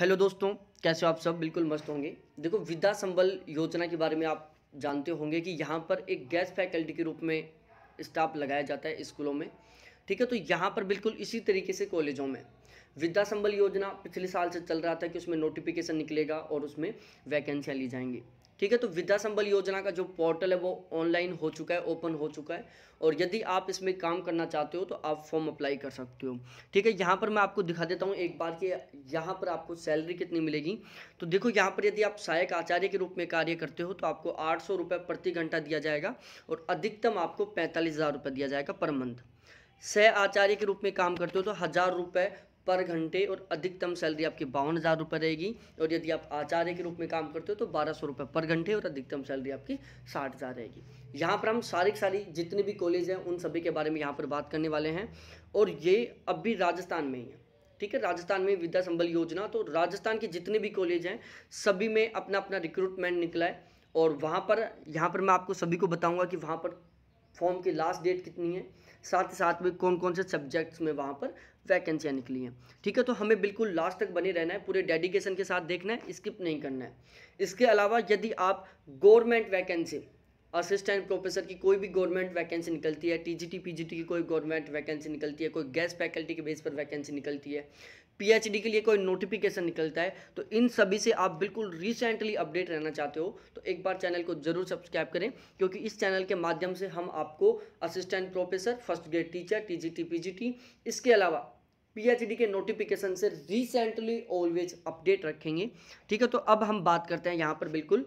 hello दोस्तों कैसे हो आप सब बिल्कुल मस्त होंगे देखो विद्या संबल योजना के बारे में आप जानते होंगे कि यहाँ पर एक गैस फैकल्टी के रूप में स्टाफ लगाया जाता है स्कूलों में ठीक है तो यहाँ पर बिल्कुल इसी तरीके से कॉलेजों में विद्या संबल योजना पिछले साल से चल रहा था कि उसमें नोटिफिकेशन निकलेगा और उसमें वैकेंसियाँ ली जाएंगी ठीक है तो विद्या संबल योजना का जो पोर्टल है वो ऑनलाइन हो चुका है ओपन हो चुका है और यदि आप इसमें काम करना चाहते हो तो आप फॉर्म अप्लाई कर सकते हो ठीक है यहाँ पर मैं आपको दिखा देता हूँ एक बार कि यहाँ पर आपको सैलरी कितनी मिलेगी तो देखो यहाँ पर यदि आप सहायक आचार्य के रूप में कार्य करते हो तो आपको आठ सौ प्रति घंटा दिया जाएगा और अधिकतम आपको पैंतालीस हज़ार दिया जाएगा पर मंथ सह आचार्य के रूप में काम करते हो तो हज़ार रुपये पर घंटे और अधिकतम सैलरी आपकी बावन हज़ार रुपये रहेगी और यदि आप आचार्य के रूप में काम करते हो तो बारह सौ रुपये पर घंटे और अधिकतम सैलरी आपकी साठ हज़ार रहेगी यहाँ पर हम सारी की सारी जितने भी कॉलेज हैं उन सभी के बारे में यहाँ पर बात करने वाले हैं और ये अब भी राजस्थान में ही है ठीक है राजस्थान में विद्या संबल योजना तो राजस्थान के जितने भी कॉलेज हैं सभी में अपना अपना रिक्रूटमेंट निकला है और वहाँ पर यहाँ पर मैं आपको सभी को बताऊँगा कि वहाँ पर फॉर्म की लास्ट डेट कितनी है साथ ही साथ में कौन कौन से सब्जेक्ट्स में वहाँ पर वैकेंसियाँ निकली हैं ठीक है तो हमें बिल्कुल लास्ट तक बने रहना है पूरे डेडिकेशन के साथ देखना है स्किप नहीं करना है इसके अलावा यदि आप गवर्नमेंट वैकेंसी असिस्टेंट प्रोफेसर की कोई भी गवर्नमेंट वैकेंसी निकलती है टीजीटी पीजीटी की कोई गवर्नमेंट वैकेंसी निकलती है कोई गैस फैकल्टी के बेस पर वैकेंसी निकलती है पीएचडी के लिए कोई नोटिफिकेशन निकलता है तो इन सभी से आप बिल्कुल रिसेंटली अपडेट रहना चाहते हो तो एक बार चैनल को जरूर सब्सक्राइब करें क्योंकि इस चैनल के माध्यम से हम आपको assistant professor first grade teacher TGT PGT इसके अलावा पीएचडी के नोटिफिकेशन से रिसेंटली ऑलवेज अपडेट रखेंगे ठीक है तो अब हम बात करते हैं यहाँ पर बिल्कुल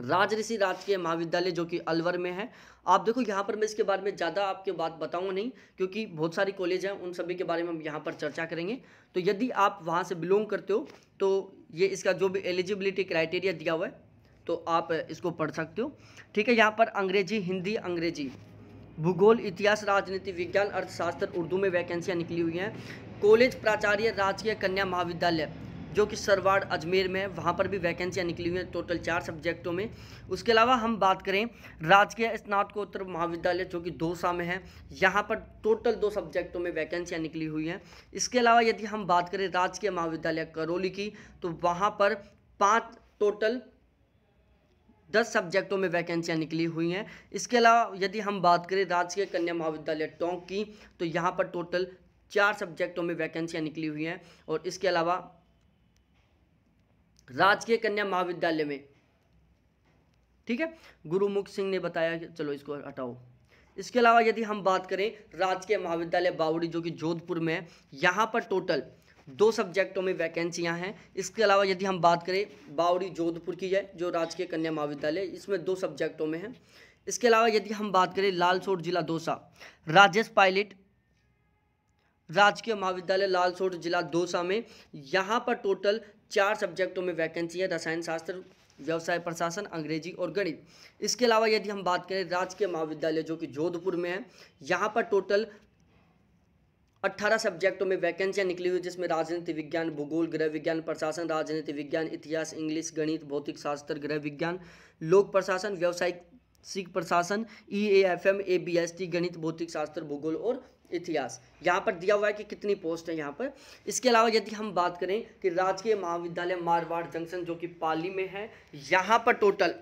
राज ऋषि राजकीय महाविद्यालय जो कि अलवर में है आप देखो यहाँ पर मैं इसके बारे में ज़्यादा आपके बात बताऊँगा नहीं क्योंकि बहुत सारी कॉलेज हैं उन सभी के बारे में हम यहाँ पर चर्चा करेंगे तो यदि आप वहाँ से बिलोंग करते हो तो ये इसका जो भी एलिजिबिलिटी क्राइटेरिया दिया हुआ है तो आप इसको पढ़ सकते हो ठीक है यहाँ पर अंग्रेजी हिंदी अंग्रेजी भूगोल इतिहास राजनीति विज्ञान अर्थशास्त्र उर्दू में वैकेंसियाँ निकली हुई हैं कॉलेज प्राचार्य राजकीय कन्या महाविद्यालय जो कि सरवाड़ अजमेर में वहाँ पर भी वैकेंसियाँ निकली हुई हैं टोटल चार सब्जेक्टों में उसके अलावा हम बात करें राजकीय स्नातकोत्तर महाविद्यालय जो कि दोसा में है यहाँ पर टोटल दो सब्जेक्टों में वैकेंसियाँ निकली हुई हैं इसके अलावा यदि हम बात करें राजकीय महाविद्यालय करौली की तो वहाँ पर पाँच टोटल दस सब्जेक्टों में वैकेंसियां निकली हुई हैं इसके अलावा यदि हम बात करें राजकीय कन्या महाविद्यालय टोंक की तो यहाँ पर टोटल चार सब्जेक्टों में वैकेंसियां निकली हुई हैं और इसके अलावा राजकीय कन्या महाविद्यालय में ठीक है गुरुमुख सिंह ने बताया कि चलो इसको हटाओ इसके अलावा यदि हम बात करें राजकीय महाविद्यालय बावड़ी जो कि जोधपुर में है यहाँ पर टोटल दो सब्जेक्टों में वैकेंसियाँ हैं इसके अलावा यदि हम बात करें बावड़ी जोधपुर की है जो राजकीय कन्या महाविद्यालय इसमें दो सब्जेक्टों में है इसके अलावा यदि हम बात करें लालसोट जिला दौसा राजेश पायलट राजकीय महाविद्यालय लालसोट जिला दोसा में यहाँ पर टोटल चार सब्जेक्टों में वैकेंसी है रसायन शास्त्र व्यवसाय प्रशासन अंग्रेजी और गणित इसके अलावा यदि हम बात करें राजकीय महाविद्यालय जो कि जोधपुर में है यहाँ पर टोटल 18 सब्जेक्टों में वैकेंसियाँ निकली हुई जिसमें राजनीति विज्ञान भूगोल गृह विज्ञान प्रशासन राजनीति विज्ञान इतिहास इंग्लिश गणित भौतिक शास्त्र गृह विज्ञान लोक प्रशासन व्यावसायिक सिख प्रशासन E A F M A B S T गणित भौतिक शास्त्र भूगोल और इतिहास यहाँ पर दिया हुआ है कि कितनी पोस्ट है यहाँ पर इसके अलावा यदि हम बात करें कि राजकीय महाविद्यालय मारवाड़ जंक्शन जो कि पाली में है यहाँ पर टोटल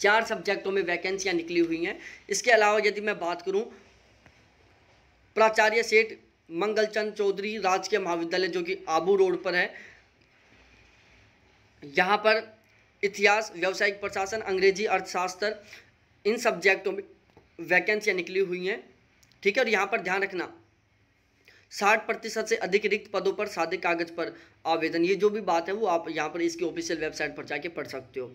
चार सब्जेक्टों में वैकेंसियाँ निकली हुई हैं इसके अलावा यदि मैं बात करूँ प्राचार्य सेठ मंगलचंद चौधरी राजकीय महाविद्यालय जो कि आबू रोड पर है यहाँ पर इतिहास व्यावसायिक प्रशासन अंग्रेजी अर्थशास्त्र इन सब्जेक्टों में वैकेंसियाँ निकली हुई हैं ठीक है और यहाँ पर ध्यान रखना साठ प्रतिशत से अधिक रिक्त पदों पर सादे कागज पर आवेदन ये जो भी बात है वो आप यहाँ पर इसकी ऑफिशियल वेबसाइट पर जाके पढ़ सकते हो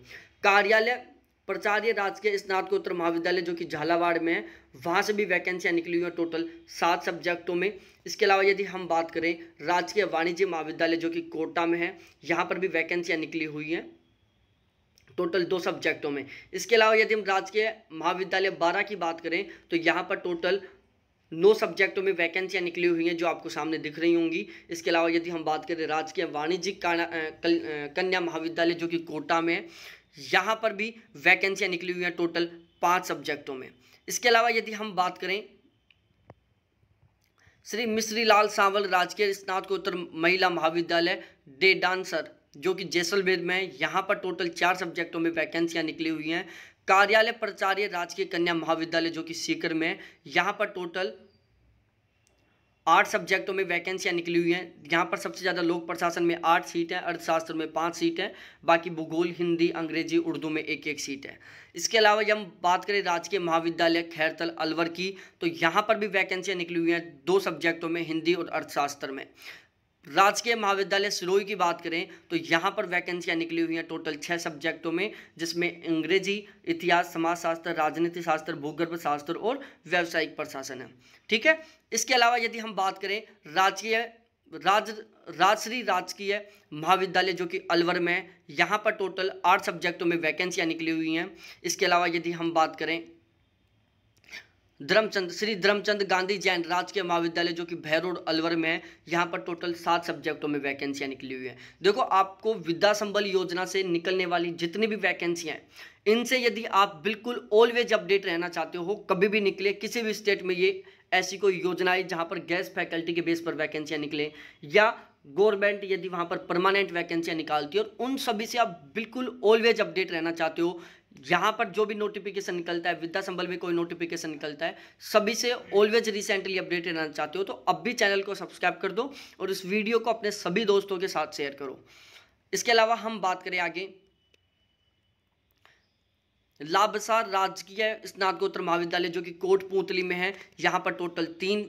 कार्यालय प्राचार्य राजकीय स्नातकोत्तर महाविद्यालय जो कि झालावाड़ में है वहाँ से भी वैकेंसियाँ निकली हुई हैं टोटल सात सब्जेक्टों में इसके अलावा यदि हम बात करें राजकीय वाणिज्य महाविद्यालय जो कि कोटा में है यहाँ पर भी वैकेंसियाँ निकली हुई हैं टोटल दो सब्जेक्टों में इसके अलावा यदि हम राजकीय महाविद्यालय बारह की बात करें तो यहाँ पर टोटल नौ सब्जेक्टों में वैकेंसियाँ निकली हुई हैं जो आपको सामने दिख रही होंगी इसके अलावा यदि हम बात करें राजकीय वाणिज्यिक कन्या महाविद्यालय जो कि कोटा में है यहाँ पर भी वैकेंसियाँ निकली हुई हैं टोटल पाँच सब्जेक्टों में इसके अलावा यदि हम बात करें श्री मिश्री लाल सावल राजकीय स्नातकोत्तर महिला महाविद्यालय डे डांसर जो कि जैसलमेर में यहाँ पर टोटल चार सब्जेक्टों में वैकेंसियाँ निकली हुई हैं कार्यालय प्राचार्य राजकीय कन्या महाविद्यालय जो कि सीकर में यहाँ पर टोटल आठ सब्जेक्टों में वैकेंसियाँ निकली हुई हैं यहाँ पर सबसे ज़्यादा लोक प्रशासन में आठ सीट हैं अर्थशास्त्र में पाँच सीट हैं बाकी भूगोल हिंदी अंग्रेजी उर्दू में एक एक सीट है इसके अलावा हम बात करें राजकीय महाविद्यालय खैरतल अलवर की तो यहाँ पर भी वैकेंसियाँ निकली हुई हैं दो सब्जेक्टों में हिंदी और अर्थशास्त्र में राजकीय महाविद्यालय सिलोई की बात करें तो यहाँ पर वैकेंसियाँ निकली हुई हैं टोटल छः सब्जेक्टों में जिसमें अंग्रेजी इतिहास समाजशास्त्र राजनीति शास्त्र भूगर्भ शास्त्र और व्यावसायिक प्रशासन है ठीक है इसके अलावा यदि हम बात करें राजकीय राज राजश्री राजकीय महाविद्यालय जो कि अलवर में है यहाँ पर टोटल आठ सब्जेक्टों में वैकेंसियाँ निकली हुई हैं इसके अलावा यदि हम बात करें धर्मचंद श्री धर्मचंद गांधी जैन राजकीय महाविद्यालय जो कि भैरोड अलवर में है यहाँ पर टोटल सात सब्जेक्टों में वैकेंसियाँ निकली हुई है देखो आपको विद्या संबल योजना से निकलने वाली जितनी भी वैकेंसियाँ इनसे यदि आप बिल्कुल ऑलवेज अपडेट रहना चाहते हो कभी भी निकले किसी भी स्टेट में ये ऐसी कोई योजना है जहाँ पर गैस फैकल्टी के बेस पर वैकेंसियाँ निकले या गवर्नमेंट यदि वहाँ पर परमानेंट वैकेंसियाँ निकालती है और उन सभी से आप बिल्कुल ऑलवेज अपडेट रहना चाहते हो जहाँ पर जो भी नोटिफिकेशन निकलता है विद्या संबल में कोई नोटिफिकेशन निकलता है सभी से ऑलवेज रिसेंटली अपडेट रहना चाहते हो तो अब भी चैनल को सब्सक्राइब कर दो और इस वीडियो को अपने सभी दोस्तों के साथ शेयर करो इसके अलावा हम बात करें आगे लाभसार राजकीय स्नातकोत्तर महाविद्यालय जो कि कोटपूतली में है यहाँ पर टोटल तीन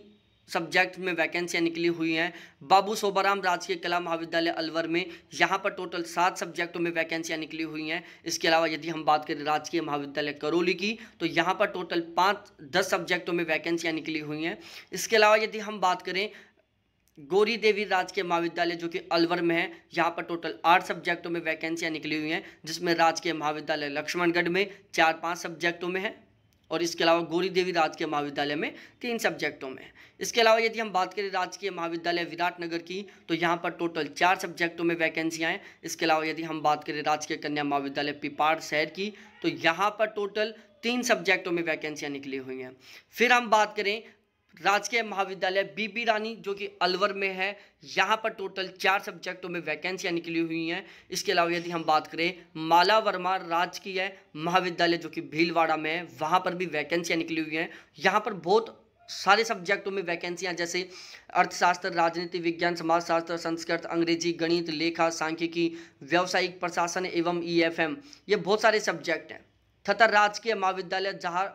सब्जेक्ट में वैकेंसियाँ निकली हुई हैं बाबू सोबाराम राजकीय कला महाविद्यालय अलवर में यहाँ पर टोटल सात सब्जेक्टों में वैकेंसियाँ निकली हुई हैं इसके अलावा यदि हम बात करें राजकीय महाविद्यालय करौली की तो यहाँ पर टोटल पाँच दस सब्जेक्टों में वैकेंसियाँ निकली हुई हैं इसके अलावा यदि हम बात करें गोरी देवी राजकीय महाविद्यालय जो कि अलवर में है यहाँ पर टोटल आठ सब्जेक्टों में वैकेंसियाँ निकली हुई हैं जिसमें राजकीय महाविद्यालय लक्ष्मणगढ़ में चार पाँच सब्जेक्टों में है और इसके अलावा गोरी देवी राजकीय महाविद्यालय में तीन सब्जेक्टों में इसके अलावा यदि हम बात करें राजकीय महाविद्यालय विराटनगर की तो यहाँ पर टोटल चार सब्जेक्टों में वैकेंसियाँ हैं इसके अलावा यदि हम बात करें राजकीय कन्या महाविद्यालय पिपाड़ शहर की तो यहाँ पर टोटल तीन सब्जेक्टों में वैकेंसियाँ निकली हुई हैं फिर हम बात करें राजकीय महाविद्यालय बीबी रानी जो कि अलवर में है यहाँ पर टोटल चार सब्जेक्टों में वैकेंसियाँ निकली हुई हैं इसके अलावा यदि हम बात करें माला वर्मा राजकीय महाविद्यालय जो कि भीलवाड़ा में है वहाँ पर भी वैकेंसियाँ निकली हुई हैं यहाँ पर बहुत सारे सब्जेक्टों में वैकेंसियां जैसे अर्थशास्त्र राजनीति विज्ञान समाजशास्त्र संस्कृत अंग्रेजी गणित लेखा सांख्यिकी व्यावसायिक प्रशासन एवं ई e ये बहुत सारे सब्जेक्ट हैं तथा राजकीय महाविद्यालय जहाँ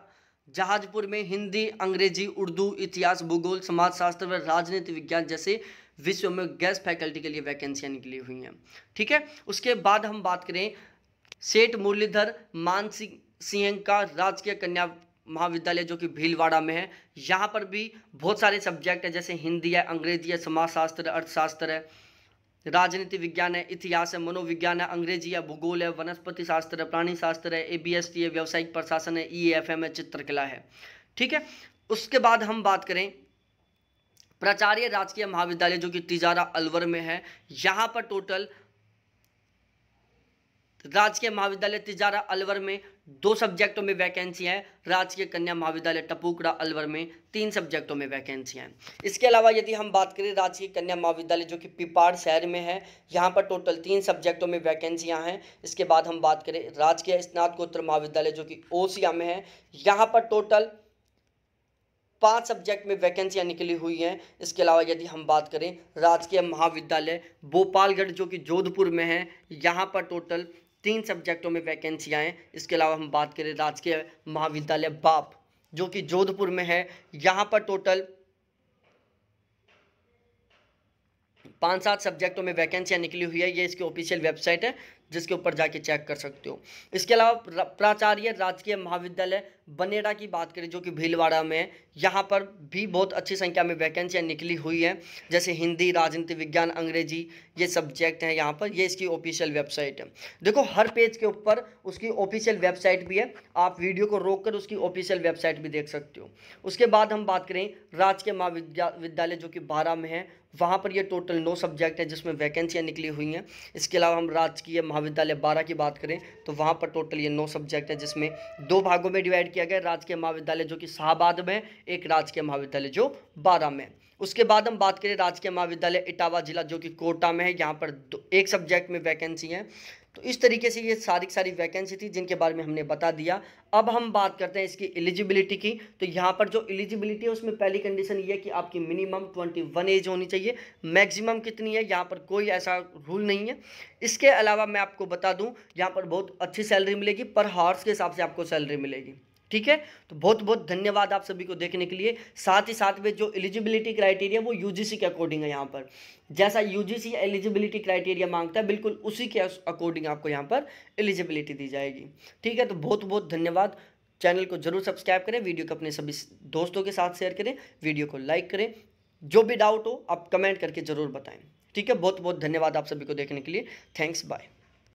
जहाजपुर में हिंदी अंग्रेजी उर्दू इतिहास भूगोल समाजशास्त्र व राजनीति विज्ञान जैसे विषयों में गैस फैकल्टी के लिए वैकेंसियाँ निकली हुई हैं ठीक है उसके बाद हम बात करें सेठ मुरलीधर मानसिंह सिंह का राजकीय कन्या महाविद्यालय जो कि भीलवाड़ा में है यहाँ पर भी बहुत सारे सब्जेक्ट है जैसे हिंदी है अंग्रेजी है समाजशास्त्र अर्थशास्त्र है राजनीति विज्ञान है इतिहास है मनोविज्ञान है अंग्रेजी है भूगोल है वनस्पति शास्त्र है प्राणी शास्त्र है ए बी एस टी है व्यावसायिक प्रशासन है ई एफ एम है चित्रकला है ठीक है उसके बाद हम बात करें प्राचार्य राजकीय महाविद्यालय जो कि तिजारा अलवर में है यहाँ पर टोटल राजकीय महाविद्यालय तिजारा अलवर में दो सब्जेक्टों में वैकेंसी हैं राजकीय कन्या महाविद्यालय टपुकड़ा अलवर में तीन सब्जेक्टों में वैकेंसी हैं इसके अलावा यदि हम बात करें राजकीय कन्या महाविद्यालय जो कि पिपाड़ शहर में है यहाँ पर टोटल तीन सब्जेक्टों में वैकेंसियाँ हैं इसके बाद हम बात करें राजकीय स्नातकोत्तर महाविद्यालय जो कि ओसिया में है यहाँ पर टोटल पांच सब्जेक्ट में वैकेंसियां निकली हुई हैं इसके अलावा यदि हम बात करें राजकीय महाविद्यालय भोपालगढ़ जो कि जोधपुर में है यहाँ पर टोटल तीन सब्जेक्टों में वैकेंसियाँ हैं इसके अलावा हम बात करें राजकीय महाविद्यालय बाप जो कि जोधपुर में है यहाँ पर टोटल पाँच सात सब्जेक्टों में वैकेंसियाँ निकली हुई है ये इसकी ऑफिशियल वेबसाइट है जिसके ऊपर जाके चेक कर सकते हो इसके अलावा प्राचार्य राजकीय महाविद्यालय बनेड़ा की बात करें जो कि भीलवाड़ा में है यहाँ पर भी बहुत अच्छी संख्या में वैकेंसियाँ निकली हुई हैं जैसे हिंदी राजनीति विज्ञान अंग्रेजी ये सब्जेक्ट हैं यहाँ पर ये इसकी ऑफिशियल वेबसाइट है देखो हर पेज के ऊपर उसकी ऑफिशियल वेबसाइट भी है आप वीडियो को रोक कर उसकी ऑफिशियल वेबसाइट भी देख सकते हो उसके बाद हम बात करें राजकीय महाविद्यालय जो कि बारह में है वहाँ पर ये टोटल नौ सब्जेक्ट है जिसमें वैकेंसियाँ निकली हुई हैं इसके अलावा हम राजकीय महाविद्यालय बारह की बात करें तो वहाँ पर टोटल ये नौ सब्जेक्ट है जिसमें दो भागों में डिवाइड किया गया राजकीय महाविद्यालय जो कि शाहबाद में एक राजकीय महाविद्यालय जो बारह में उसके बाद हम बात करें राजकीय महाविद्यालय इटावा जिला जो कि कोटा में है यहाँ पर एक सब्जेक्ट में वैकेंसी है तो इस तरीके से ये सारी सारी वैकेंसी थी जिनके बारे में हमने बता दिया अब हम बात करते हैं इसकी एलिजिबिलिटी की तो यहाँ पर जो एलिजिबिलिटी है उसमें पहली कंडीशन ये है कि आपकी मिनिमम 21 एज होनी चाहिए मैक्सिमम कितनी है यहाँ पर कोई ऐसा रूल नहीं है इसके अलावा मैं आपको बता दूँ यहाँ पर बहुत अच्छी सैलरी मिलेगी पर हॉर्स के हिसाब से आपको सैलरी मिलेगी ठीक है तो बहुत बहुत धन्यवाद आप सभी को देखने के लिए साथ ही साथ में जो एलिजिबिलिटी क्राइटेरिया वो यूजीसी के अकॉर्डिंग है यहाँ पर जैसा यूजीसी एलिजिबिलिटी क्राइटेरिया मांगता है बिल्कुल उसी के अकॉर्डिंग आपको यहाँ पर एलिजिबिलिटी दी जाएगी ठीक है तो बहुत बहुत धन्यवाद चैनल को जरूर सब्सक्राइब करें वीडियो को अपने सभी दोस्तों के साथ शेयर करें वीडियो को लाइक करें जो भी डाउट हो आप कमेंट करके ज़रूर बताएं ठीक है बहुत बहुत धन्यवाद आप सभी को देखने के लिए थैंक्स बाय